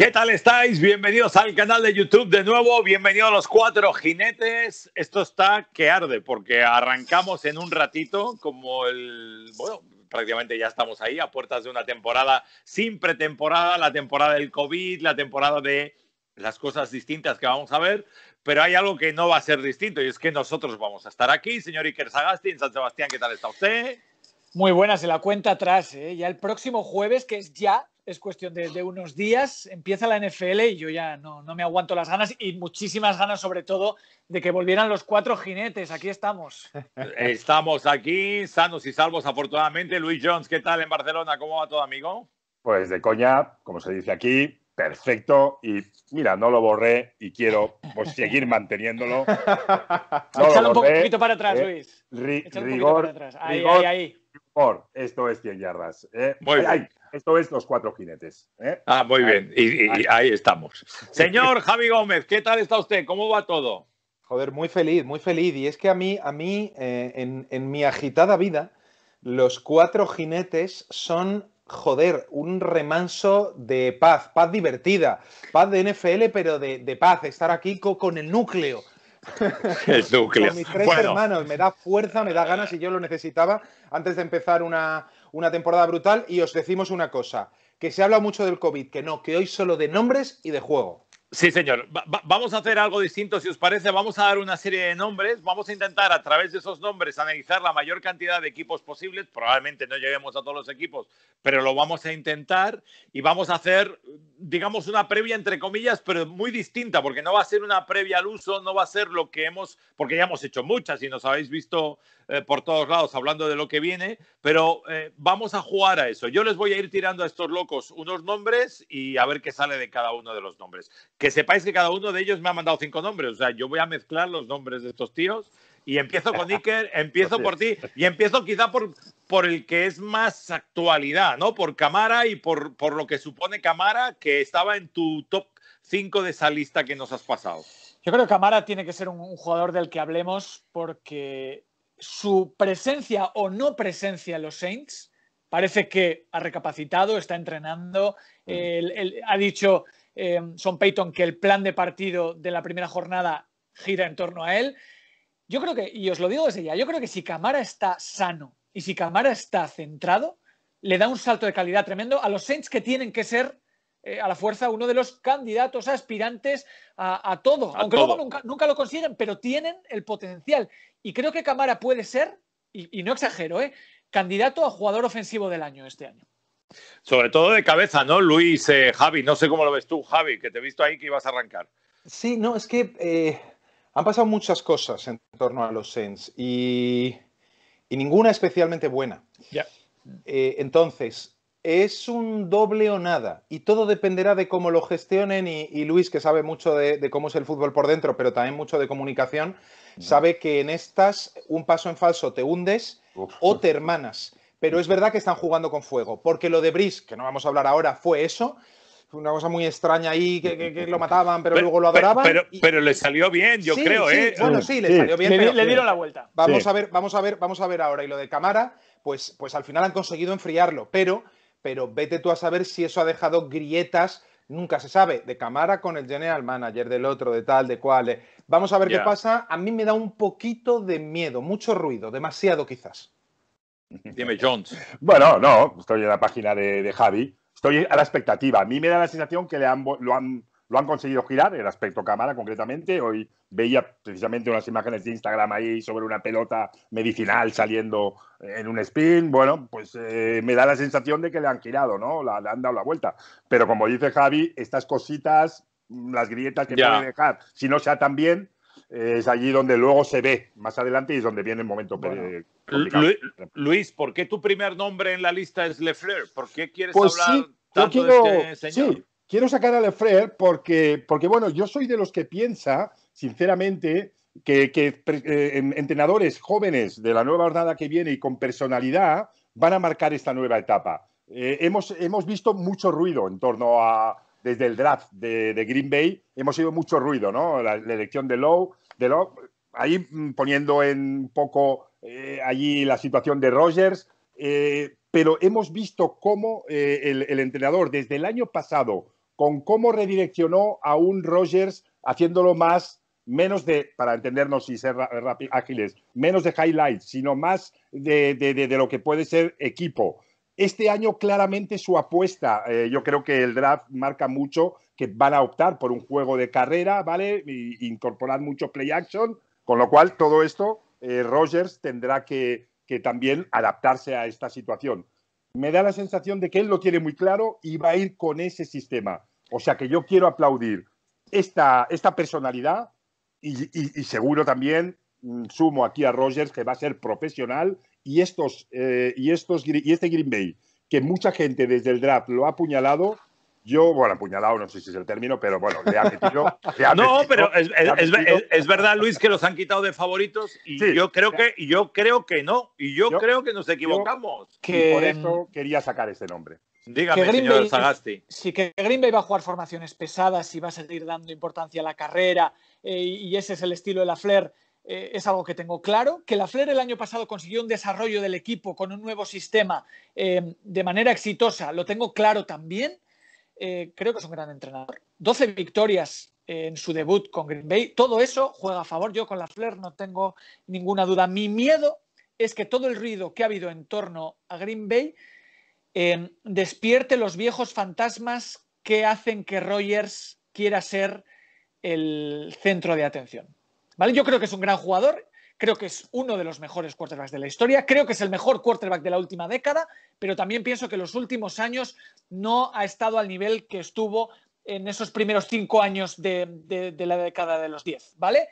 ¿Qué tal estáis? Bienvenidos al canal de YouTube de nuevo. Bienvenidos a los cuatro jinetes. Esto está que arde porque arrancamos en un ratito como el... Bueno, prácticamente ya estamos ahí a puertas de una temporada sin pretemporada, la temporada del COVID, la temporada de las cosas distintas que vamos a ver, pero hay algo que no va a ser distinto y es que nosotros vamos a estar aquí. Señor Iker Sagasti, en San Sebastián, ¿qué tal está usted? Muy buena, se la cuenta atrás, ¿eh? ya el próximo jueves, que es ya, es cuestión de, unos días, empieza la NFL y yo ya no, no, me aguanto las ganas y muchísimas ganas sobre todo de que volvieran los cuatro jinetes, aquí estamos. Estamos aquí, sanos y salvos afortunadamente. Luis Jones, ¿qué tal en Barcelona? ¿Cómo va todo, amigo? Pues de coña, como se dice aquí, perfecto y mira, no lo borré y quiero pues, seguir manteniéndolo. un poquito para atrás, eh, Luis. rigor, Ahí, rigor, ahí, ahí. Por, esto es 100 yardas. ¿eh? esto es los cuatro jinetes. ¿eh? Ah, muy bien. Y, ahí estamos. Señor Javi Gómez, ¿qué tal está usted? ¿Cómo va todo? Joder, muy feliz, muy feliz. Y es que a mí, a mí eh, en, mi agitada vida, los cuatro jinetes son joder, un remanso de paz, paz divertida, paz de NFL, pero de, paz, estar aquí con el núcleo, Con mis tres hermanos, me da fuerza, me da ganas y yo lo necesitaba antes de empezar una, una temporada brutal. Y os decimos una cosa, que se habla mucho del COVID, que no, que hoy solo de nombres y de juego. Sí, señor. vamos a hacer algo distinto, si os parece. Vamos a dar una serie de nombres. Vamos a intentar, a través de esos nombres, analizar la mayor cantidad de equipos posibles. Probablemente no lleguemos a todos los equipos, pero lo vamos a intentar. Y vamos a hacer, digamos, una previa, entre comillas, pero muy distinta, porque no va a ser una previa al uso, no va a ser lo que hemos, porque ya hemos hecho muchas y nos habéis visto eh, por todos lados hablando de lo que viene, pero eh, vamos a jugar a eso. Yo les voy a ir tirando a estos locos unos nombres y a ver qué sale de cada uno de los nombres. Que sepáis que cada uno de ellos me ha mandado cinco nombres, o sea, yo voy a mezclar los nombres de estos tíos y empiezo con Iker, empiezo por ti y empiezo quizá por, por el que es más actualidad, ¿no? Por Camara y por, por lo que supone Camara que estaba en tu top 5 de esa lista que nos has pasado. Yo creo que Camara tiene que ser un jugador del que hablemos porque su presencia o no presencia en los Saints parece que ha recapacitado, está entrenando, ha dicho em, Son Peyton que el plan de partido de la primera jornada gira en torno a él. Yo creo que, y os lo digo desde ya, yo creo que si Camara está sano y si Camara está centrado, le da un salto de calidad tremendo a los Saints que tienen que ser eh, a la fuerza uno de los candidatos aspirantes a, todo. Aunque nunca, nunca, lo consiguen, pero tienen el potencial. Y creo que Camara puede ser, y, no exagero, ¿eh? candidato a jugador ofensivo del año este año. Sobre todo de cabeza, ¿no, Luis? Eh, Javi, no sé cómo lo ves tú, Javi, que te he visto ahí que ibas a arrancar. Sí, no, es que eh, han pasado muchas cosas en torno a los Sens y, ninguna especialmente buena. Ya. Eh, entonces, es un doble o nada y todo dependerá de cómo lo gestionen y, Luis, que sabe mucho de, cómo es el fútbol por dentro, pero también mucho de comunicación, sabe que en estas un paso en falso te hundes o te hermanas. Pero es verdad que están jugando con fuego, porque lo de Brice, que no vamos a hablar ahora, fue eso, una cosa muy extraña ahí, que, lo mataban, pero, luego lo adoraban. Pero, pero, le salió bien, yo creo, sí. ¿eh? Bueno, sí, le salió bien. Le, le, dieron eh, la vuelta. Vamos a ver, vamos a ver, vamos a ver ahora. Y lo de Camara, pues, pues al final han conseguido enfriarlo, pero pero vete tú a saber si eso ha dejado grietas, nunca se sabe, de cámara con el general manager del otro, de tal, de cual. Eh. Vamos a ver qué pasa. A mí me da un poquito de miedo, mucho ruido, demasiado quizás. Dime, Jones. bueno, no, estoy en la página de, Javi. Estoy a la expectativa. A mí me da la sensación que le lo han lo han conseguido girar, el aspecto cámara concretamente. Hoy veía precisamente unas imágenes de Instagram ahí sobre una pelota medicinal saliendo en un spin. Bueno, pues eh, me da la sensación de que le han girado, ¿no? La, le han dado la vuelta. Pero como dice Javi, estas cositas, mm, las grietas que puede dejar, si no se tan bien, eh, es allí donde luego se ve más adelante y es donde viene el momento. Pues, eh, Luis, ¿por qué tu primer nombre en la lista es Lefleur? ¿Por qué quieres pues hablar tanto de este señor? quiero sacar a Lefrer porque, porque, bueno, yo soy de los que piensa, sinceramente, que, eh, entrenadores jóvenes de la nueva jornada que viene y con personalidad van a marcar esta nueva etapa. Eh, hemos, hemos, visto mucho ruido en torno a, desde el draft de, Green Bay, hemos sido mucho ruido, ¿no? La, elección de Lowe, de ahí mm, poniendo en poco eh, allí la situación de Rogers, pero hemos visto cómo el entrenador desde el año pasado con cómo redireccionó a un Rogers haciéndolo más, menos de, para entendernos y ser ágiles, menos de highlights, sino más de, lo que puede ser equipo. Este año claramente su apuesta, eh, yo creo que el draft marca mucho que van a optar por un juego de carrera, ¿vale? incorporar mucho play action, con lo cual todo esto eh, Rogers tendrá que, que también adaptarse a esta situación me da la sensación de que él lo tiene muy claro y va a ir con ese sistema. O sea que yo quiero aplaudir esta, esta personalidad y, seguro también mm, sumo aquí a Rogers que va a ser profesional y estos eh, y estos y este Green Bay que mucha gente desde el draft lo ha apuñalado yo, bueno, apuñalado, no sé si es el término, pero bueno, le ha metido. no, pero es, es, verdad, Luis, que los han quitado de favoritos y yo creo que yo creo que no, y yo, creo que nos equivocamos. Que... por em, eso quería sacar ese nombre. Dígame, que que Green Bay va a jugar formaciones pesadas y va a seguir dando importancia a la carrera eh, y ese es el estilo de la Flair, eh, es algo que tengo claro. Que la Flair el año pasado consiguió un desarrollo del equipo con un nuevo sistema eh, de manera exitosa, lo tengo claro también. creo que es un gran entrenador. 12 victorias en su debut con Green Bay. Todo eso juega a favor. Yo con la Flair no tengo ninguna duda. Mi miedo es que todo el ruido que ha habido en torno a Green Bay despierte los viejos fantasmas que hacen que Rogers quiera ser el centro de atención. ¿Vale? Yo creo que es un gran jugador, creo que es uno de los mejores quarterbacks de la historia, creo que es el mejor quarterback de la última década, pero también pienso que en los últimos años no ha estado al nivel que estuvo en esos primeros cinco años de, la década de los diez, ¿vale?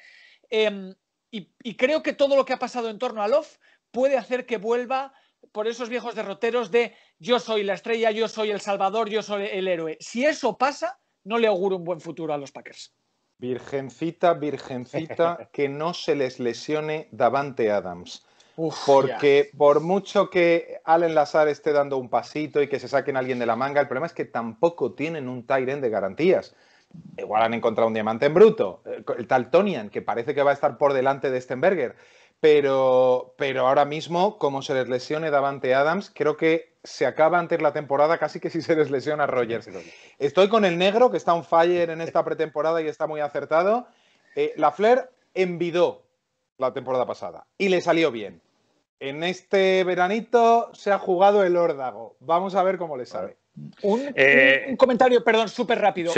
Em, y, y, creo que todo lo que ha pasado en torno a Love puede hacer que vuelva por esos viejos derroteros de yo soy la estrella, yo soy el salvador, yo soy el héroe. Si eso pasa, no le auguro un buen futuro a los Packers. Virgencita, virgencita, que no se les lesione Davante Adams. porque por mucho que Allen Lazar esté dando un pasito y que se saquen a alguien de la manga, el problema es que tampoco tienen un Tyren de garantías. Igual han encontrado un diamante en bruto. Eh, el tal Tonian, que parece que va a estar por delante de Stenberger. Pero, pero ahora mismo, como se les lesione Davante Adams, creo que se acaba antes la temporada casi que si se les lesiona Rogers. Estoy con el negro, que está un fire en esta pretemporada y está muy acertado. Eh, la Flair envidó la temporada pasada y le salió bien. En este veranito se ha jugado el órdago. Vamos a ver cómo le sale. Eh, un, comentario, perdón, súper rápido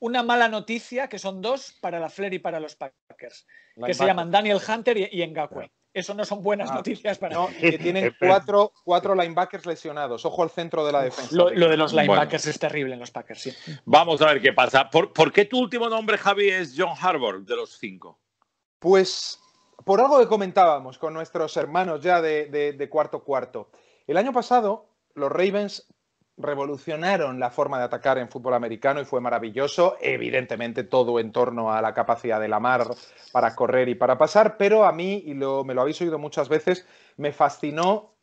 una mala noticia, que son dos, para la Flair y para los Packers, que se llaman Daniel Hunter y, y Eso no son buenas ah. noticias para Que tienen eh, eh, cuatro, linebackers lesionados. Ojo al centro de la defensa. Lo, de los linebackers es terrible en los Packers, sí. Vamos a ver qué pasa. ¿Por, qué tu último nombre, Javi, es John Harbour, de los cinco? Pues por algo que comentábamos con nuestros hermanos ya de, de, de cuarto cuarto. El año pasado, los Ravens revolucionaron la forma de atacar en fútbol americano y fue maravilloso. Evidentemente todo en torno a la capacidad de Lamar para correr y para pasar, pero a mí, y lo, me lo habéis oído muchas veces, me fascinó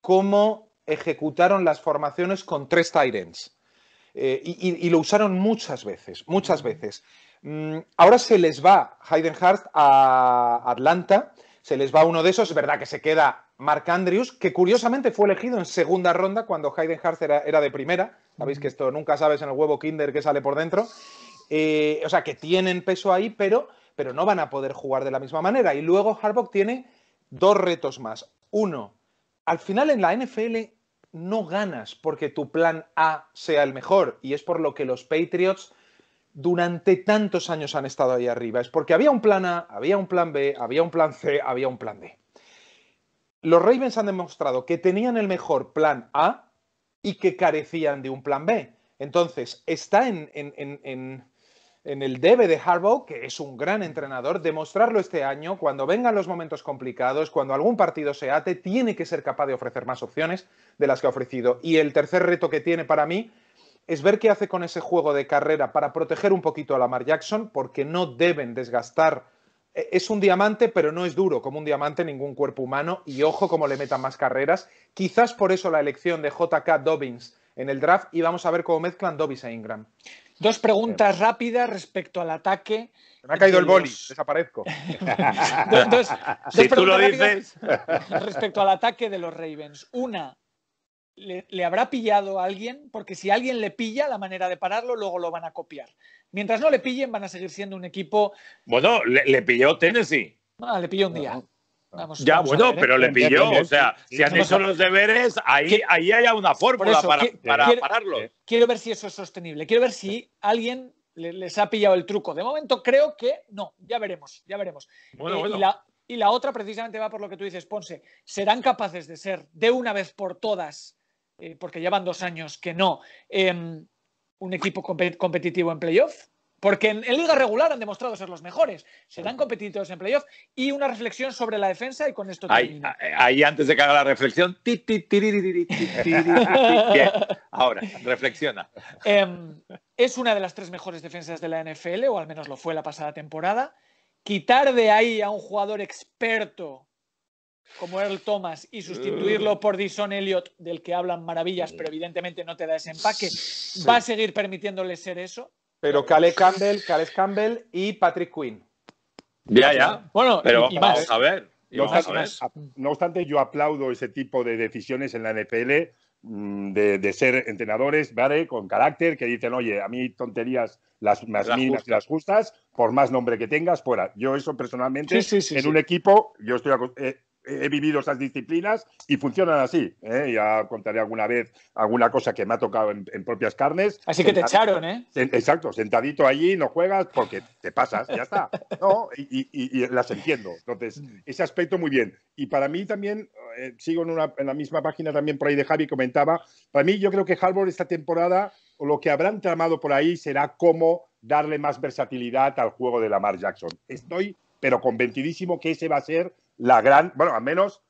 cómo ejecutaron las formaciones con tres Tyrants. Eh, y, lo usaron muchas veces, muchas veces. Mm, ahora se les va Hayden a Atlanta, se les va uno de esos, es verdad que se queda Mark Andrews, que curiosamente fue elegido en segunda ronda cuando Hayden Hurst era, de primera. Sabéis que esto nunca sabes en el huevo Kinder que sale por dentro. Eh, o sea, que tienen peso ahí, pero, pero no van a poder jugar de la misma manera. Y luego Harbaugh tiene dos retos más. Uno, al final en la NFL no ganas porque tu plan A sea el mejor. Y es por lo que los Patriots durante tantos años han estado ahí arriba. Es porque había un plan A, había un plan B, había un plan C, había un plan D los Ravens han demostrado que tenían el mejor plan A y que carecían de un plan B. Entonces, está en, el debe de Harbaugh, que es un gran entrenador, demostrarlo este año, cuando vengan los momentos complicados, cuando algún partido se ate, tiene que ser capaz de ofrecer más opciones de las que ha ofrecido. Y el tercer reto que tiene para mí es ver qué hace con ese juego de carrera para proteger un poquito a Lamar Jackson, porque no deben desgastar e, es un diamante, pero no es duro como un diamante ningún cuerpo humano y ojo como le metan más carreras. Quizás por eso la elección de JK Dobbins en el draft y vamos a ver cómo mezclan Dobbins a e Ingram. Dos preguntas eh. rápidas respecto al ataque. Me ha caído el boli, desaparezco. si tú lo dices. Respecto al ataque de los Ravens. Una, le, habrá pillado a alguien, porque si alguien le pilla la manera de pararlo, luego lo van a copiar. Mientras no le pillen, van a seguir siendo un equipo. Bueno, le, pilló Tennessee. Ah, le pilló un día. ya, bueno, ¿eh? pero le pilló. O sea, si han hecho los deberes, ahí, ahí hay una fórmula para, pararlo. Eh, quiero ver si eso es sostenible. Quiero ver si alguien les ha pillado el truco. De momento creo que no, ya veremos, ya veremos. Eh, y, la, otra precisamente va por lo que tú dices, Ponce. ¿Serán capaces de ser de una vez por todas eh, porque llevan dos años que no, em, un equipo competitivo en playoff. Porque en, liga regular han demostrado ser los mejores. Serán competitivos en playoff. Y una reflexión sobre la defensa y con esto ahí, eh, Ahí antes de que haga la reflexión. ahora, reflexiona. Em, es una de las tres mejores defensas de la NFL, o al menos lo fue la pasada temporada. Quitar de ahí a un jugador experto como Earl Thomas y sustituirlo por Dison Elliott, del que hablan maravillas, pero evidentemente no te da ese empaque, ¿va a seguir permitiéndole ser eso? Pero cale Campbell, Campbell y Patrick Quinn. Ya, ya. Bueno, pero vamos a ver. No obstante, yo aplaudo ese tipo de decisiones en la NFL mm, de, ser entrenadores, ¿vale? Con carácter, que dicen, oye, a mí tonterías las más y las justas, por más nombre que tengas, fuera. Yo eso personalmente, en un equipo, yo estoy... Eh, he vivido esas disciplinas y funcionan así. ¿eh? Ya contaré alguna vez alguna cosa que me ha tocado en, propias carnes. Así que te echaron, ¿eh? exacto, sentadito allí, no juegas porque te pasas, ya está. No, y, las entiendo. Entonces, ese aspecto muy bien. Y para mí también, eh, sigo en, la misma página también por ahí de Javi, comentaba, para mí yo creo que Harbour esta temporada, o lo que habrán tramado por ahí será cómo darle más versatilidad al juego de Lamar Jackson. Estoy pero convencidísimo que ese va a ser la gran, bueno, al menos,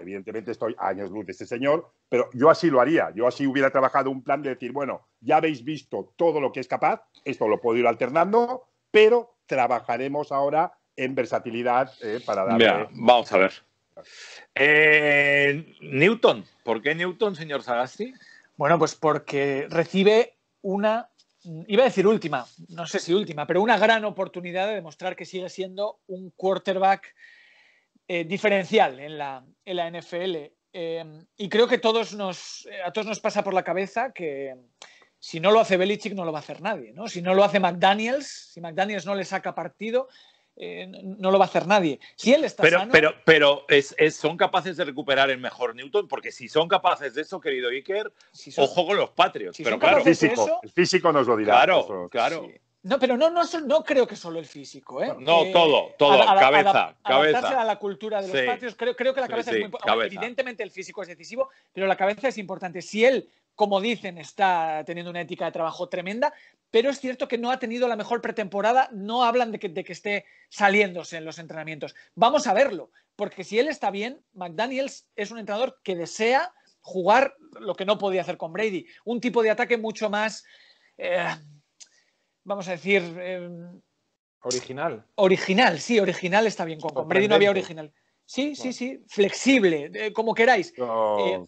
evidentemente estoy años luz de este señor, pero yo así lo haría, yo así hubiera trabajado un plan de decir, bueno, ya habéis visto todo lo que es capaz, esto lo puedo ir alternando, pero trabajaremos ahora en versatilidad eh, para darle... Mira, vamos a ver. Eh, Newton, ¿por qué Newton, señor Sagasti? Bueno, pues porque recibe una, iba a decir última, no sé si última, pero una gran oportunidad de demostrar que sigue siendo un quarterback eh, diferencial en la, en la NFL. Em, y creo que todos nos, eh, a todos nos pasa por la cabeza que em, si no lo hace Belichick no lo va a hacer nadie. ¿no? Si no lo hace McDaniels, si McDaniels no le saca partido, eh, no lo va a hacer nadie. Si él está pero, Pero, es, son capaces de recuperar el mejor Newton, porque si son capaces de eso, querido Iker, si ojo con los Patriots. pero claro, físico, el físico nos lo dirá. Claro, claro. No, pero no, no, no creo que solo el físico, ¿eh? No, eh, todo, todo, cabeza, cabeza. a la cultura de los espacios. creo, que la cabeza es muy importante. Evidentemente el físico es decisivo, pero la cabeza es importante. Si él, como dicen, está teniendo una ética de trabajo tremenda, pero es cierto que no ha tenido la mejor pretemporada, no hablan de que, esté saliéndose en los entrenamientos. Vamos a verlo, porque si él está bien, McDaniels es un entrenador que desea jugar lo que no podía hacer con Brady, un tipo de ataque mucho más... Eh, vamos a decir... Em, original. Original, sí, original está bien. Con, con Brady no había original. Sí, sí, sí, flexible, como queráis. Eh,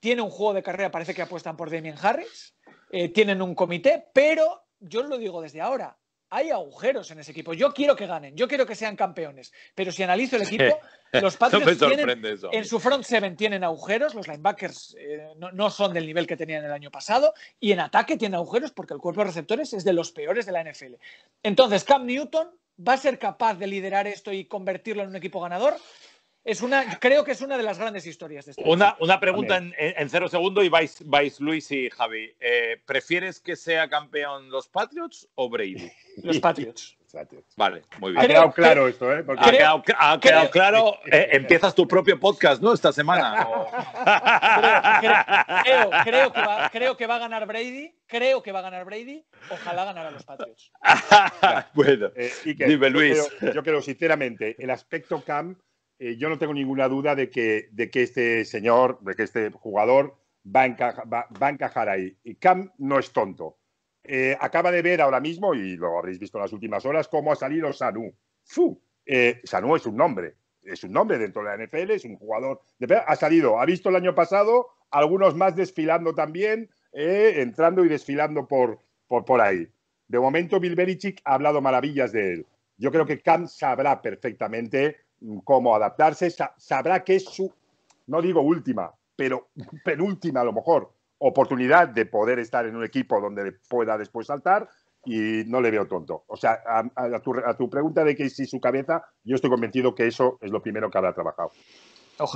tiene un juego de carrera, parece que apuestan por Damien Harris. Eh, tienen un comité, pero yo lo digo desde ahora hay agujeros en ese equipo. Yo quiero que ganen, yo quiero que sean campeones. Pero si analizo el equipo, los Patriots tienen, en su front seven tienen agujeros, los linebackers eh, no, no, son del nivel que tenían el año pasado, y en ataque tienen agujeros porque el cuerpo de receptores es de los peores de la NFL. Entonces, Cam Newton va a ser capaz de liderar esto y convertirlo en un equipo ganador es una, creo que es una de las grandes historias de este Una, una pregunta en, cero segundo y vais, vais Luis y Javi. Eh, ¿Prefieres que sea campeón los Patriots o Brady? Los Patriots. Vale, muy bien. Ha quedado claro esto, ¿eh? ha quedado, claro. Eh, empiezas tu propio podcast, ¿no? Esta semana. creo, que va, a ganar Brady. Creo que va a ganar Brady. Ojalá ganara los Patriots. Eh, dime, Luis. Yo creo, sinceramente, el aspecto camp eh, yo no tengo ninguna duda de que, de que este señor, de que este jugador va a, encajar ahí. Y Cam no es tonto. Eh, acaba de ver ahora mismo, y lo habréis visto en las últimas horas, cómo ha salido Sanu. ¡Fu! Eh, Sanu es un nombre, es un nombre dentro de la NFL, es un jugador. Ha salido, ha visto el año pasado algunos más desfilando también, entrando y desfilando por, por, por ahí. De momento, Bill ha hablado maravillas de él. Yo creo que Cam sabrá perfectamente cómo adaptarse, sabrá que es su, no digo última, pero penúltima a lo mejor, oportunidad de poder estar en un equipo donde pueda después saltar y no le veo tonto. O sea, a, tu, a tu pregunta de que si su cabeza, yo estoy convencido que eso es lo primero que habrá trabajado.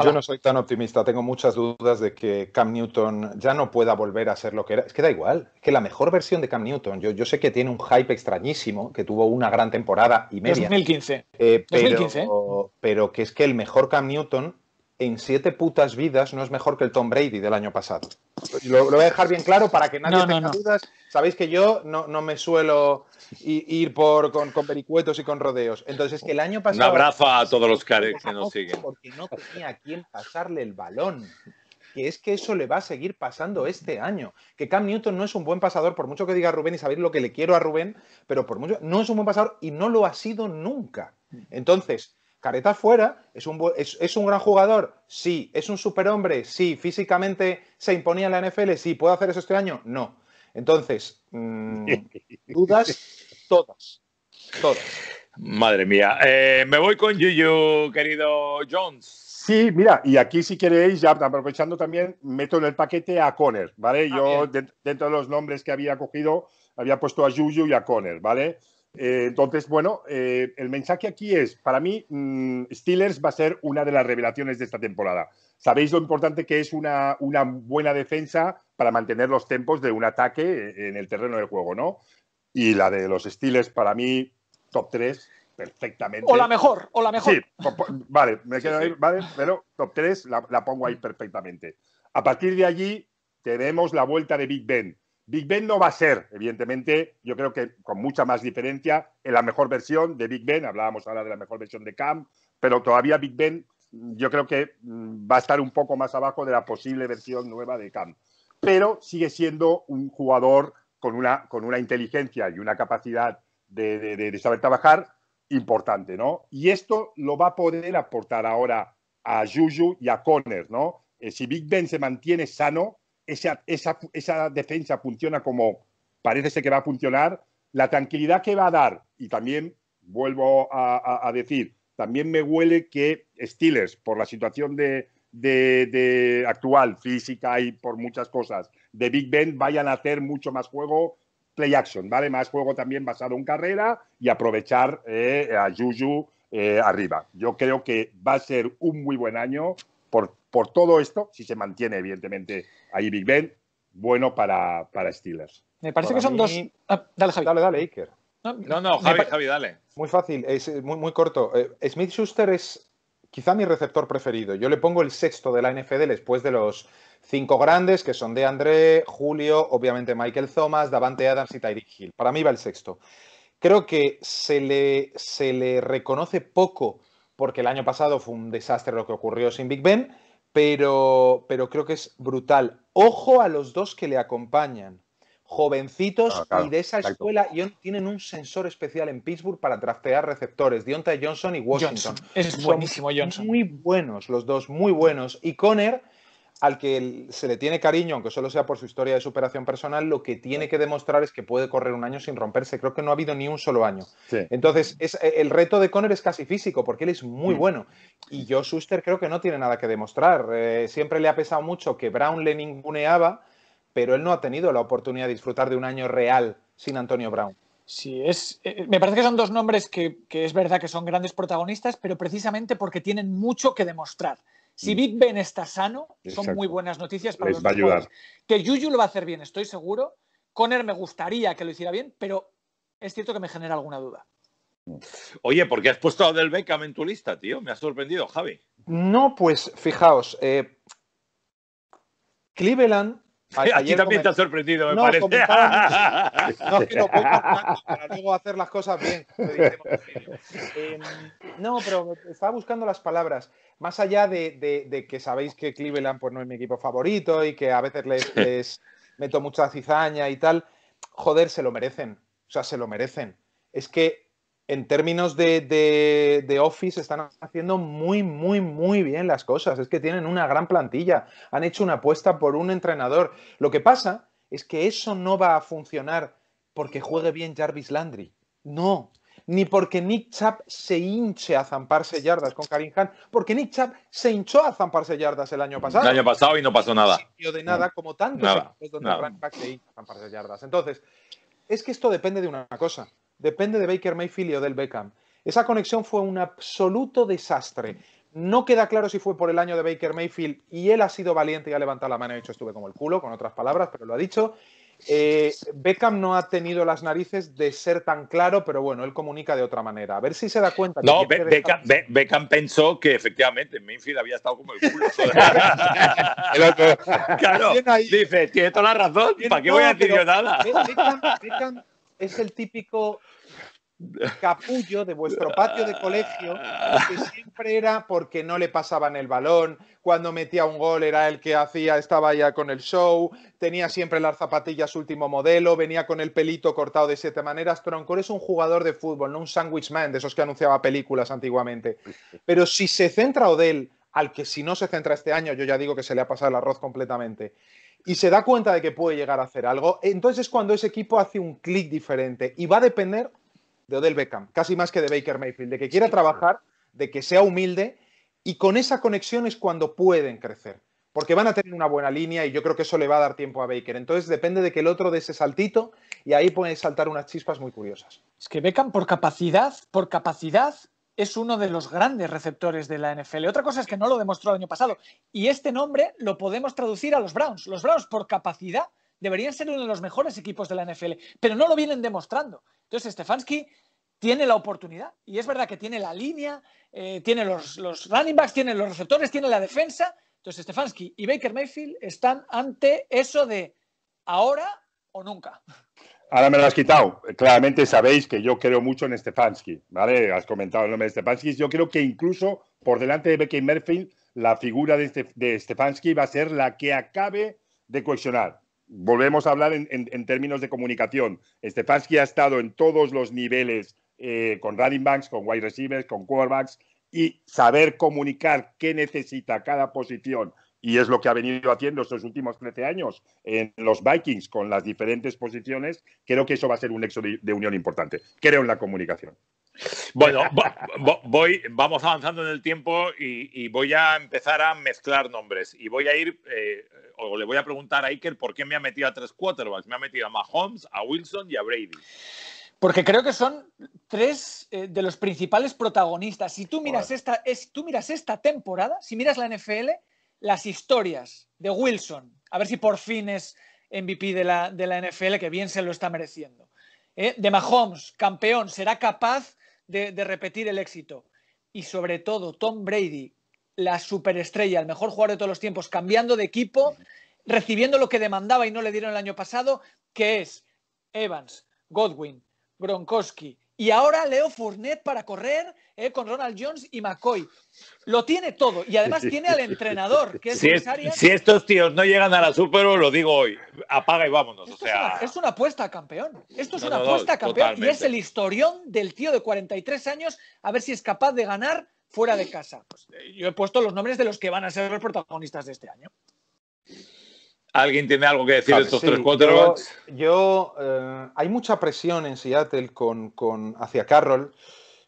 Yo no soy tan optimista, tengo muchas dudas de que Cam Newton ya no pueda volver a ser lo que era. Es que da igual, es que la mejor versión de Cam Newton, yo, yo sé que tiene un hype extrañísimo, que tuvo una gran temporada y media. 2015. Eh, pero, ¿eh? Pero que es que el mejor Cam Newton en siete putas vidas no es mejor que el Tom Brady del año pasado. Lo, voy a dejar bien claro para que nadie tenga dudas. Sabéis que yo no, me suelo ir por, con, pericuetos y con rodeos. Entonces, es que el año pasado... Un abrazo a todos los que nos siguen. Porque no tenía a quién pasarle el balón que es que eso le va a seguir pasando este año. Que Cam Newton no es un buen pasador, por mucho que diga Rubén y sabéis lo que le quiero a Rubén, pero por mucho, no es un buen pasador y no lo ha sido nunca. Entonces, Careta fuera, es un, es, un gran jugador, sí, es un superhombre, sí, físicamente se imponía en la NFL, sí, ¿puedo hacer eso este año? No. Entonces, mm, dudas todas, todas. Madre mía, eh, me voy con Yuyu, querido Jones. Sí, mira, y aquí si queréis, ya aprovechando también, meto en el paquete a Conner, ¿vale? Ah, Yo, dentro de los nombres que había cogido, había puesto a Juju y a Conner, ¿vale? Eh, entonces, bueno, eh, el mensaje aquí es, para mí, mm, Steelers va a ser una de las revelaciones de esta temporada. Sabéis lo importante que es una, buena defensa para mantener los tempos de un ataque en el terreno del juego, ¿no? Y la de los Steelers, para mí, top 3, perfectamente. O la mejor, o la mejor. Sí, vale, me quedo ahí, vale, pero top 3 la pongo ahí perfectamente. A partir de allí, tenemos la vuelta de Big Ben Big Ben no va a ser, evidentemente, yo creo que con mucha más diferencia, en la mejor versión de Big Ben, hablábamos ahora de la mejor versión de Cam, pero todavía Big Ben mm, yo creo que mm, va a estar un poco más abajo de la posible versión nueva de Cam. Pero sigue siendo un jugador con una, con una inteligencia y una capacidad de, saber trabajar importante, ¿no? Y esto lo va a poder aportar ahora a Juju y a Conner, ¿no? Eh, si Big Ben se mantiene sano, esa, esa, esa defensa funciona como parece que va a funcionar, la tranquilidad que va a dar, y también vuelvo a, decir, también me huele que Steelers, por la situación de, de, actual, física y por muchas cosas, de Big Ben vayan a hacer mucho más juego play action, ¿vale? Más juego también basado en carrera y aprovechar eh, a Juju eh, arriba. Yo creo que va a ser un muy buen año por por todo esto, si se mantiene evidentemente ahí Big Ben, bueno para, para Steelers. Me parece que son dos. Ah, dale, Javi. Dale, dale, Iker. No, no, Javi, Javi, dale. Muy fácil, es eh, muy, muy corto. Eh, Smith Schuster es quizá mi receptor preferido. Yo le pongo el sexto de la NFL después de los cinco grandes, que son de André, Julio, obviamente Michael Thomas, Davante Adams y Tyreek Hill. Para mí va el sexto. Creo que se le, se le reconoce poco porque el año pasado fue un desastre lo que ocurrió sin Big Ben pero, pero creo que es brutal. Ojo a los dos que le acompañan. Jovencitos ah, y de esa escuela. escuela tienen un sensor especial en Pittsburgh para draftear receptores, Deontay Johnson y Washington. Es buenísimo Johnson. Muy buenos, los dos, muy buenos. Y Conner al que se le tiene cariño, aunque solo sea por su historia de superación personal, lo que tiene que demostrar es que puede correr un año sin romperse. Creo que no ha habido ni un solo año. Entonces, eh, el reto de Conner es casi físico, porque él es muy mm. bueno. Y yo, Schuster, creo que no tiene nada que demostrar. Eh, siempre le ha pesado mucho que Brown le ninguneaba, pero él no ha tenido la oportunidad de disfrutar de un año real sin Antonio Brown. Sí, es, eh, me parece que son dos nombres que es verdad que son grandes protagonistas, pero precisamente porque tienen mucho que demostrar. Si mm. Big Ben está sano, son muy buenas noticias para los Que Yuyu lo va a hacer bien, estoy seguro. Conner me gustaría que lo hiciera bien, pero es cierto que me genera alguna duda. Mm. Oye, ¿por qué has puesto a Del Beckham en tu lista, tío? Me ha sorprendido, Javi. No, pues fijaos, eh, Cleveland. A, ti también te ha sorprendido, me parece. no, que no para luego hacer las cosas bien. Em, no, pero estaba buscando las palabras más allá de, que sabéis que Cleveland pues, no es mi equipo favorito y que a veces les, meto mucha cizaña y tal, joder, se lo merecen. O sea, se lo merecen. Es que en términos de, de, Office están haciendo muy, muy, muy bien las cosas. Es que tienen una gran plantilla. Han hecho una apuesta por un entrenador. Lo que pasa es que eso no va a funcionar porque juegue bien Jarvis Landry. No, ni porque Nick Chap se hinche a zamparse yardas con Karim Khan, porque Nick Chap se hinchó a zamparse yardas el año pasado. El año pasado y no pasó nada. No de nada, como tantos Entonces, es que esto depende de una cosa. Depende de Baker Mayfield y del Beckham. Esa conexión fue un absoluto desastre. No queda claro si fue por el año de Baker Mayfield y él ha sido valiente y ha levantado la mano y ha dicho estuve como el culo, con otras palabras, pero lo ha dicho. Eh, Beckham no ha tenido las narices de ser tan claro, pero bueno, él comunica de otra manera. A ver si se da cuenta. No, Beckham, pensó que efectivamente en Minfield había estado como el culo. claro, dice, tiene toda la razón, ¿para qué voy a decir yo nada? Beckham es el típico capullo de vuestro patio de colegio que siempre era porque no le pasaban el balón, cuando metía un gol era el que hacía, estaba ya con el show, tenía siempre las zapatillas último modelo, venía con el pelito cortado de siete maneras. Troncor es un jugador de fútbol, no un sandwich man de esos que anunciaba películas antiguamente. Pero si se centra Odell, al que si no se centra este año, yo ya digo que se le ha pasado el arroz completamente y se da cuenta de que puede llegar a hacer algo, entonces cuando ese equipo hace un clic diferente y va a depender de del Beckham, casi más que de Baker Mayfield, de que quiera trabajar, de que sea humilde y con esa conexión es cuando pueden crecer, porque van a tener una buena línea y yo creo que eso le va a dar tiempo a Baker. Entonces depende de que el otro dé ese saltito y ahí pueden saltar unas chispas muy curiosas. Es que Beckham por capacidad, por capacidad es uno de los grandes receptores de la NFL. Otra cosa es que no lo demostró el año pasado y este nombre lo podemos traducir a los Browns. Los Browns por capacidad deberían ser uno de los mejores equipos de la NFL, pero no lo vienen demostrando. Entonces, Stefanski tiene la oportunidad y es verdad que tiene la línea, eh, tiene los, running backs, tiene los receptores, tiene la defensa. Entonces, Stefanski y Baker Mayfield están ante eso de ahora o nunca. Ahora me lo has quitado. Claramente sabéis que yo creo mucho en Stefanski, ¿vale? Has comentado el nombre de Stefanski. Yo creo que incluso por delante de Becky Mayfield, la figura de, Stefanski va a ser la que acabe de cohesionar volvemos a hablar en, términos de comunicación. Stefanski ha estado en todos los niveles eh, con running backs, con wide receivers, con quarterbacks y saber comunicar qué necesita cada posición. Y es lo que ha venido haciendo estos últimos 13 años en los Vikings con las diferentes posiciones. Creo que eso va a ser un nexo de unión importante. Creo en la comunicación. Bueno, vamos avanzando en el tiempo y, voy a empezar a mezclar nombres. Y voy a ir, eh, o le voy a preguntar a Iker por qué me ha metido a tres quarterbacks. Me ha metido a Mahomes, a Wilson y a Brady. Porque creo que son tres eh, de los principales protagonistas. Si tú, miras esta, es, tú miras esta temporada, si miras la NFL, las historias de Wilson, a ver si por fin es MVP de la, NFL, que bien se lo está mereciendo. Eh, de Mahomes, campeón, será capaz de, repetir el éxito. Y sobre todo, Tom Brady, la superestrella, el mejor jugador de todos los tiempos, cambiando de equipo, recibiendo lo que demandaba y no le dieron el año pasado, que es Evans, Godwin, Gronkowski, y ahora Leo Fournette para correr eh, con Ronald Jones y McCoy. Lo tiene todo. Y además tiene al entrenador, que es si, estos tíos no llegan a la Super lo digo hoy, apaga y vámonos. es, una, apuesta a campeón. Esto es una apuesta campeón. Y es el historión del tío de 43 años, a ver si es capaz de ganar fuera de casa. Pues, eh, yo he puesto los nombres de los que van a ser los protagonistas de este año. ¿Alguien tiene algo que decir de ah, estos tres quarterbacks? Yo, eh, hay mucha presión en Seattle con, hacia Carroll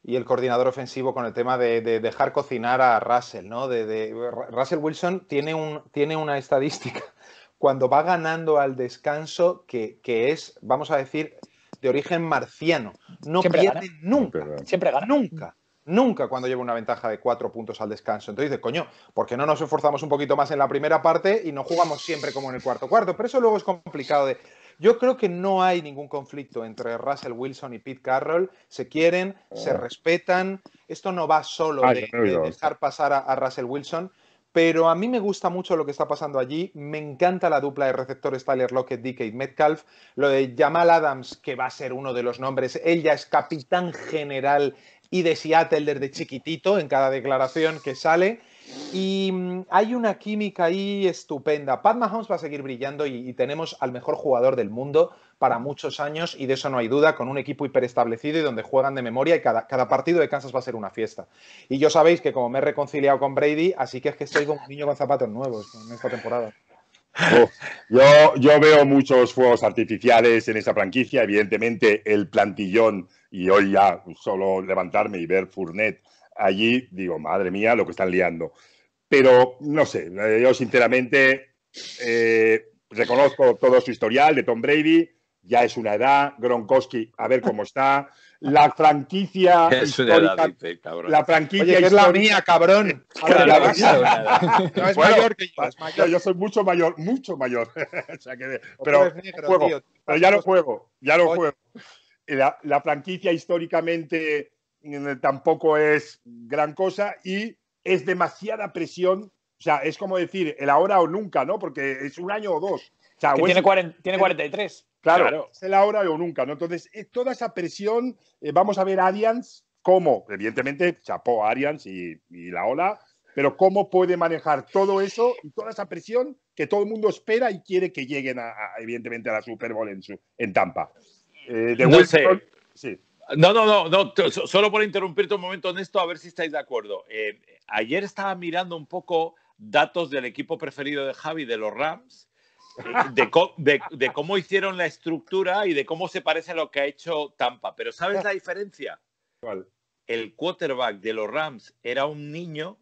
y el coordinador ofensivo con el tema de, dejar cocinar a Russell, ¿no? De, Russell Wilson tiene, un, tiene una estadística cuando va ganando al descanso que, es, vamos a decir, de origen marciano. No pierde nunca. Siempre gana. Nunca nunca cuando lleva una ventaja de cuatro puntos al descanso. Entonces dice, coño, ¿por qué no nos esforzamos un poquito más en la primera parte y no jugamos siempre como en el cuarto cuarto? Pero eso luego es complicado Yo creo que no hay ningún conflicto entre Russell Wilson y Pete Carroll. Se quieren, se ah. respetan. Esto no va solo ah, de, dejar pasar a, Russell Wilson. Pero a mí me gusta mucho lo que está pasando allí. Me encanta la dupla de receptores Tyler Lockett, DK Metcalf. Lo de Jamal Adams, que va a ser uno de los nombres. ella es capitán general y de Seattle desde chiquitito en cada declaración que sale. Y mm, hay una química ahí estupenda. Pat Mahomes va a seguir brillando y, tenemos al mejor jugador del mundo para muchos años y de eso no hay duda, con un equipo hiperestablecido y donde juegan de memoria y cada, cada partido de Kansas va a ser una fiesta. Y yo sabéis que como me he reconciliado con Brady, así que es que estoy como un niño con zapatos nuevos en esta temporada. yo, yo veo muchos fuegos artificiales en esa franquicia, evidentemente el plantillón y hoy ya solo levantarme y ver Fournet allí, digo, madre mía, lo que están liando. Pero no sé, eh, yo sinceramente eh, reconozco todo su historial de Tom Brady, ya es una edad, Gronkowski, a ver cómo está. La franquicia. Es La franquicia es la mía, cabrón. No es mayor que yo, yo. soy mucho mayor, mucho mayor. pero, ya lo juego, ya no juego la, franquicia históricamente mm, tampoco es gran cosa y es demasiada presión. O sea, es como decir el ahora o nunca, ¿no? Porque es un año o dos. tiene, 43. Claro, es el ahora o nunca, ¿no? Entonces, eh, toda esa presión, eh, vamos a ver Arians cómo, evidentemente, chapó Arians y, la ola, pero cómo puede manejar todo eso y toda esa presión que todo el mundo espera y quiere que lleguen, a, evidentemente, a la Super Bowl en Tampa. Eh, no No, no, no, solo por interrumpirte un momento, Néstor, a ver si estáis de acuerdo. Eh, ayer estaba mirando un poco datos del equipo preferido de Javi de los Rams, eh, de, cómo hicieron la estructura y de cómo se parece a lo que ha hecho Tampa. Pero ¿sabes la diferencia? ¿Cuál? El quarterback de los Rams era un niño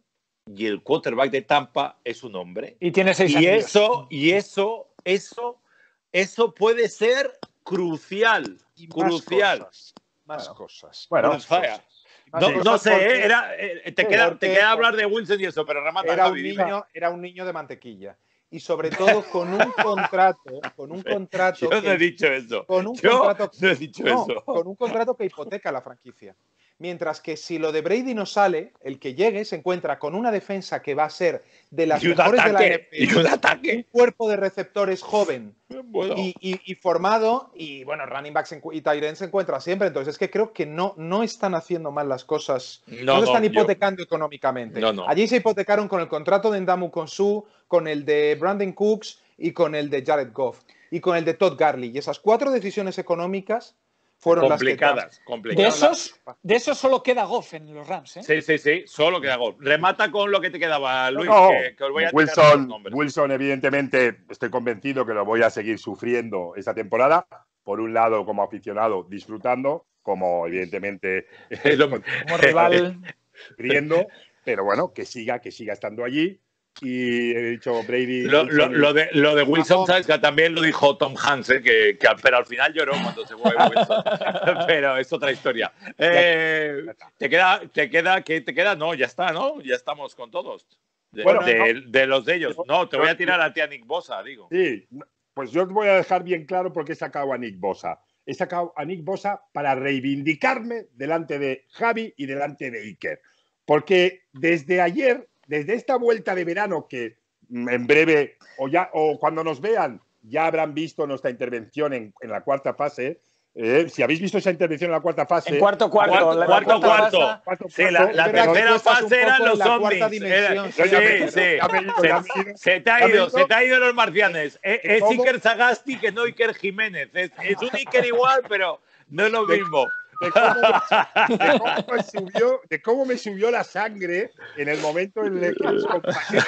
y el quarterback de Tampa es un hombre. Y tiene seis y Eso, y eso, eso, eso puede ser crucial, crucial. Más cosas. bueno, No, sé, ¿eh? era, eh, te, queda, te, queda, hablar de Wilson y eso, pero Ramata Era, un niño, era un niño de mantequilla. Y sobre todo con un contrato, con un contrato. Yo no he dicho eso. Con un Yo contrato, no he dicho eso. Con un contrato que hipoteca la franquicia. Mientras que si lo de Brady no sale, el que llegue se encuentra con una defensa que va a ser de las mejores de la NFL, y un, ataque. un cuerpo de receptores joven y, formado, y bueno, running backs y tight se encuentra siempre. Entonces es que creo que no, no están haciendo mal las cosas, no, están hipotecando económicamente. Allí se hipotecaron con el contrato de Ndamu Konsu, con el de Brandon Cooks y con el de Jared Goff y con el de Todd Garley. Y esas cuatro decisiones económicas fueron complicadas, las complicadas. De esos, de esos solo queda Goff en los Rams. ¿eh? Sí, sí, sí, solo queda Goff. Remata con lo que te quedaba, Luis. Wilson, Wilson, evidentemente, estoy convencido que lo voy a seguir sufriendo esta temporada. Por un lado, como aficionado, disfrutando, como evidentemente como rival, riendo, pero bueno, que siga, que siga estando allí y he dicho Brady. Lo, de, lo de, Wilson, ¿sabes? Que también lo dijo Tom Hansen, ¿eh? que, pero al final lloró cuando se fue Wilson. pero es otra historia. Eh, ¿Te queda, te queda, que te queda? No, ya está, ¿no? Ya estamos con todos. De, los de ellos. No, te voy a tirar a ti a Nick Bosa, digo. Sí, pues yo te voy a dejar bien claro por qué he sacado a Nick Bosa. He sacado a Nick Bosa para reivindicarme delante de Javi y delante de Iker. Porque desde ayer desde esta vuelta de verano que mm, en breve o, ya, o cuando nos vean ya habrán visto nuestra intervención en, en la cuarta fase, eh, si habéis visto esa intervención en la cuarta fase. En cuarto, cuarto. cuarto, la, cuarto, sí, la, la tercera fase eran los zombies. Eh, se te ha ido, se te ha ido los marcianes. Es, Iker Sagasti que no Iker Jiménez. es un Iker igual, pero no es lo mismo de cómo, me, subió, de cómo me subió la sangre en el momento en el que mis compañeros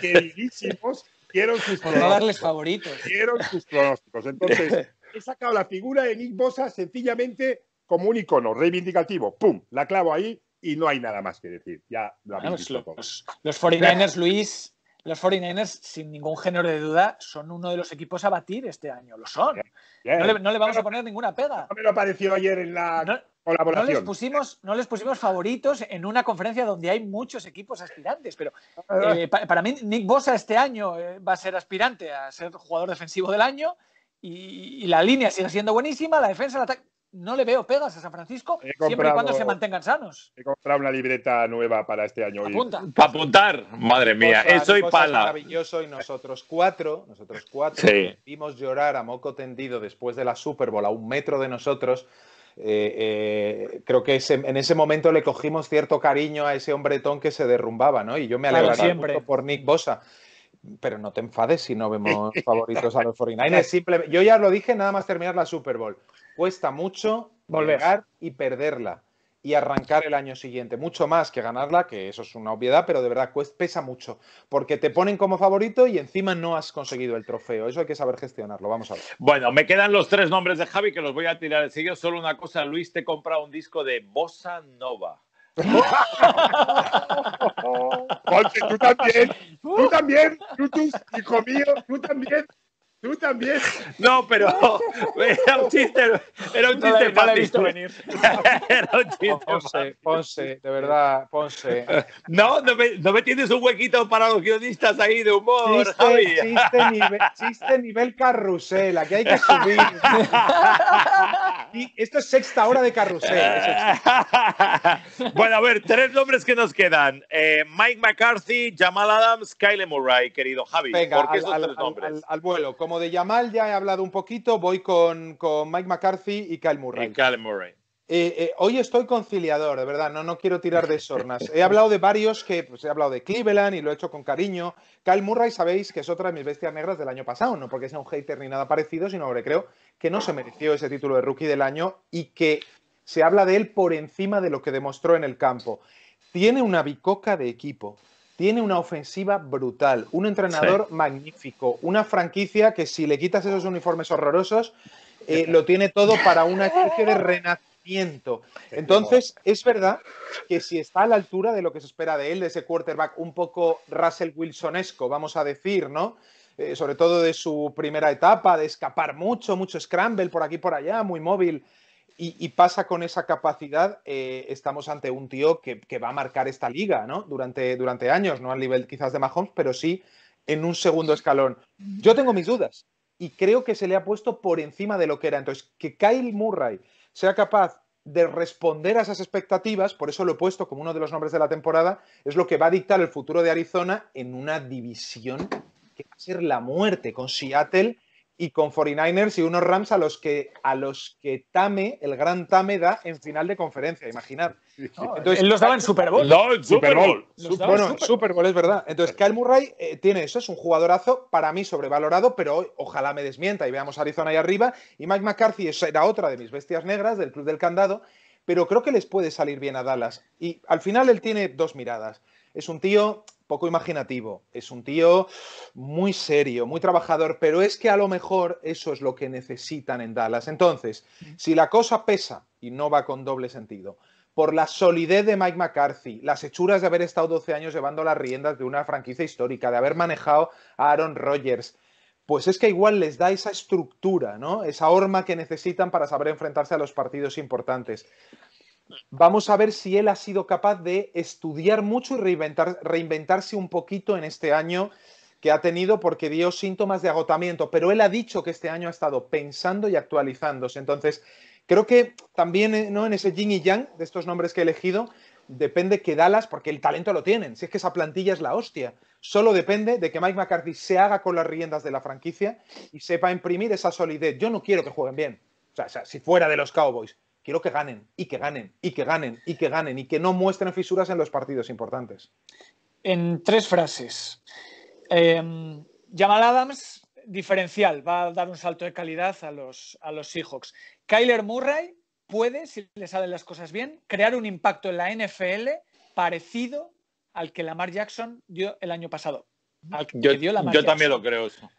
queridísimos dieron sus Por darles favoritos. Dieron sus pronósticos. Entonces, he sacado la figura de Nick Bosa sencillamente como un icono reivindicativo. ¡Pum! La clavo ahí y no hay nada más que decir. Ya lo visto los, los, 49ers, Luis, los 49ers, sin ningún género de duda, son uno de los equipos a batir este año. Lo son. No, le, vamos a poner ninguna pega. No me lo apareció ayer en la colaboración. No les, pusimos, no les pusimos favoritos en una conferencia donde hay muchos equipos aspirantes. Pero ah, ah. Eh, para, mí, Nick Bosa este año eh, va a ser aspirante a ser jugador defensivo del año. Y, la línea sigue siendo buenísima, la defensa, el ataque no le veo pegas a San Francisco siempre y cuando se mantengan sanos. He comprado una libreta nueva para este año. Para apuntar, madre mía, eso y pala. maravilloso y nosotros cuatro, nosotros cuatro, vimos llorar a moco tendido después de la Super Bowl a un metro de nosotros. Eh, eh, creo que en ese momento le cogimos cierto cariño a ese hombretón que se derrumbaba, ¿no? Y yo me alegraba mucho por Nick Bosa pero no te enfades si no vemos favoritos a los 49 yo ya lo dije nada más terminar la Super Bowl cuesta mucho volver y perderla y arrancar el año siguiente. Mucho más que ganarla, que eso es una obviedad, pero de verdad cuesta, pesa mucho. Porque te ponen como favorito y encima no has conseguido el trofeo. Eso hay que saber gestionarlo. Vamos a ver. Bueno, me quedan los tres nombres de Javi que los voy a tirar. Sigue solo una cosa. Luis te compra un disco de Bossa Nova. tú también, tú también, tú, tú, hijo mío, tú también. Tú también. No, pero era un chiste, era un chiste no, visto venir. Era un chiste. Oh, Ponce, Ponce, de verdad, Ponce. No, no me, no me tienes un huequito para los guionistas ahí de humor, chiste, Javi. Chiste nivel, chiste nivel carrusel, aquí hay que subir. esto es sexta hora de carrusel. bueno, a ver, tres nombres que nos quedan. Eh, Mike McCarthy, Jamal Adams, Kyle Murray, querido Javi. Venga, al, vuelo. Como de Jamal ya he hablado un poquito, voy con, con Mike McCarthy y Kyle Murray. Y Kyle Murray. Eh, eh, hoy estoy conciliador, de verdad, no, no quiero tirar de sornas. He hablado de varios que pues, he hablado de Cleveland y lo he hecho con cariño. Kyle Murray, sabéis que es otra de mis bestias negras del año pasado, no porque sea un hater ni nada parecido, sino que creo que no se mereció ese título de rookie del año y que se habla de él por encima de lo que demostró en el campo. Tiene una bicoca de equipo, tiene una ofensiva brutal, un entrenador magnífico, una franquicia que si le quitas esos uniformes horrorosos, eh, lo tiene todo para una especie de renacimiento entonces, es verdad que si está a la altura de lo que se espera de él, de ese quarterback un poco Russell Wilsonesco, vamos a decir, ¿no? Eh, sobre todo de su primera etapa, de escapar mucho, mucho scramble por aquí por allá, muy móvil, y, pasa con esa capacidad, eh, estamos ante un tío que, que, va a marcar esta liga, ¿no? Durante, durante años, no al nivel quizás de Mahomes, pero sí en un segundo escalón. Yo tengo mis dudas y creo que se le ha puesto por encima de lo que era. Entonces, que Kyle Murray sea capaz de responder a esas expectativas, por eso lo he puesto como uno de los nombres de la temporada, es lo que va a dictar el futuro de Arizona en una división que va a ser la muerte, con Seattle y con 49ers y unos Rams a los que, a los que Tame, el gran Tame, da en final de conferencia, imaginar. él los daba en Super Bowl. No, en Super Bowl. Bueno, en Super Bowl, es verdad. Entonces, Kyle Murray eh, tiene eso, es un jugadorazo para mí sobrevalorado, pero ojalá me desmienta y veamos a Arizona ahí arriba. Y Mike McCarthy era otra de mis bestias negras del Club del Candado, pero creo que les puede salir bien a Dallas. Y al final él tiene dos miradas. Es un tío poco imaginativo, es un tío muy serio, muy trabajador, pero es que a lo mejor eso es lo que necesitan en Dallas. Entonces, si la cosa pesa y no va con doble sentido, por la solidez de Mike McCarthy, las hechuras de haber estado 12 años llevando las riendas de una franquicia histórica, de haber manejado a Aaron Rodgers, pues es que igual les da esa estructura, ¿no? Esa horma que necesitan para saber enfrentarse a los partidos importantes vamos a ver si él ha sido capaz de estudiar mucho y reinventarse un poquito en este año que ha tenido porque dio síntomas de agotamiento, pero él ha dicho que este año ha estado pensando y actualizándose. Entonces, creo que también eh, ¿no? en ese yin y yang de estos nombres que he elegido, depende que Dallas, porque el talento lo tienen, si es que esa plantilla es la hostia, solo depende de que Mike McCarthy se haga con las riendas de la franquicia y sepa imprimir esa solidez. Yo no quiero que jueguen bien, o sea, si fuera de los Cowboys, quiero que ganen y que ganen y que ganen y que ganen y que no muestren fisuras en los partidos importantes. En tres frases. Em, Jamal Adams, diferencial, va a dar un salto de calidad a los, a Seahawks. Kyler Murray puede, si le salen las cosas bien, crear un impacto en la NFL parecido al que Lamar Jackson dio el año pasado. yo, también lo creo eso.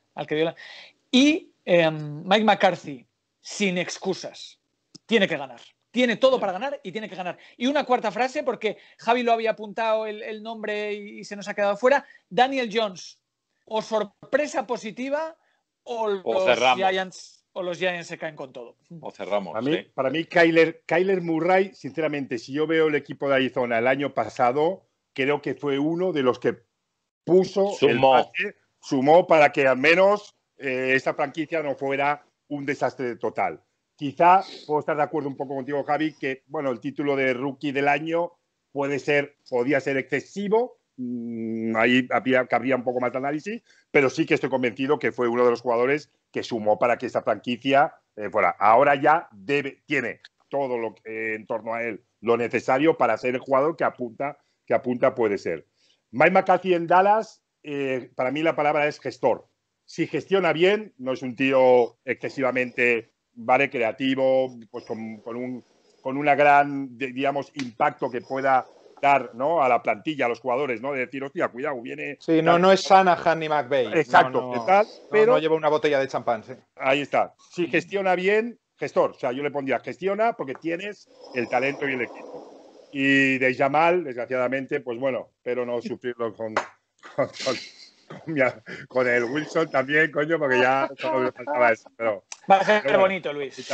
Y em, Mike McCarthy, sin excusas tiene que ganar. Tiene todo para ganar y tiene que ganar. Y una cuarta frase, porque Javi lo había apuntado el, nombre y, se nos ha quedado fuera. Daniel Jones, o sorpresa positiva o, los Giants o los Giants se caen con todo. O cerramos. Para mí, Kyler, Kyler, Murray, sinceramente, si yo veo el equipo de Arizona el año pasado, creo que fue uno de los que puso, sumó, para que al menos eh, esta franquicia no fuera un desastre total. Quizá puedo estar de acuerdo un poco contigo, Javi, que bueno, el título de rookie del año puede ser, podía ser excesivo, mm, ahí cabría un poco más de análisis, pero sí que estoy convencido que fue uno de los jugadores que sumó para que esta franquicia eh, fuera. Ahora ya tiene todo lo eh, en torno a él lo necesario para ser el jugador que apunta, que apunta puede ser. Mike McCarthy en Dallas, eh, para mí la palabra es gestor. Si gestiona bien, no es un tío excesivamente ¿vale? Creativo, pues con, un con una gran, digamos, impacto que pueda dar ¿no? a la plantilla, a los jugadores, ¿no? De decir, hostia, cuidado, viene. Sí, no, no es sana Hanny McVeigh. Exacto, no, pero. No, lleva una botella de champán, Ahí está. Si gestiona bien, gestor. O sea, yo le pondría gestiona porque tienes el talento y el equipo. Y de Jamal, desgraciadamente, pues bueno, pero no sufrirlo con con el Wilson también, coño, porque ya solo me faltaba eso. va a ser muy bonito, Luis.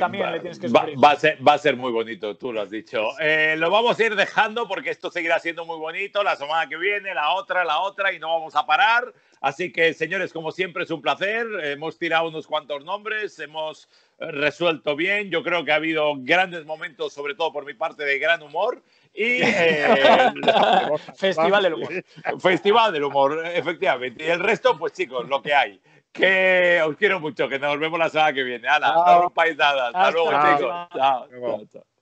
también va, le tienes que a ser, muy bonito, tú lo has dicho. Eh, lo vamos a ir dejando porque esto seguirá siendo muy bonito la semana que viene, la otra, la otra, y no vamos a parar. Así que, señores, como siempre, es un placer. Hemos tirado unos cuantos nombres, hemos resuelto bien. Yo creo que ha habido grandes momentos, sobre todo por mi parte, de gran humor y eh, Festival del Humor. Festival del Humor, efectivamente. Y el resto, pues chicos, lo que hay. Que os quiero mucho, que nos vemos la semana que viene. Ala, no rompáis nada. Hasta, luego, chicos. chao.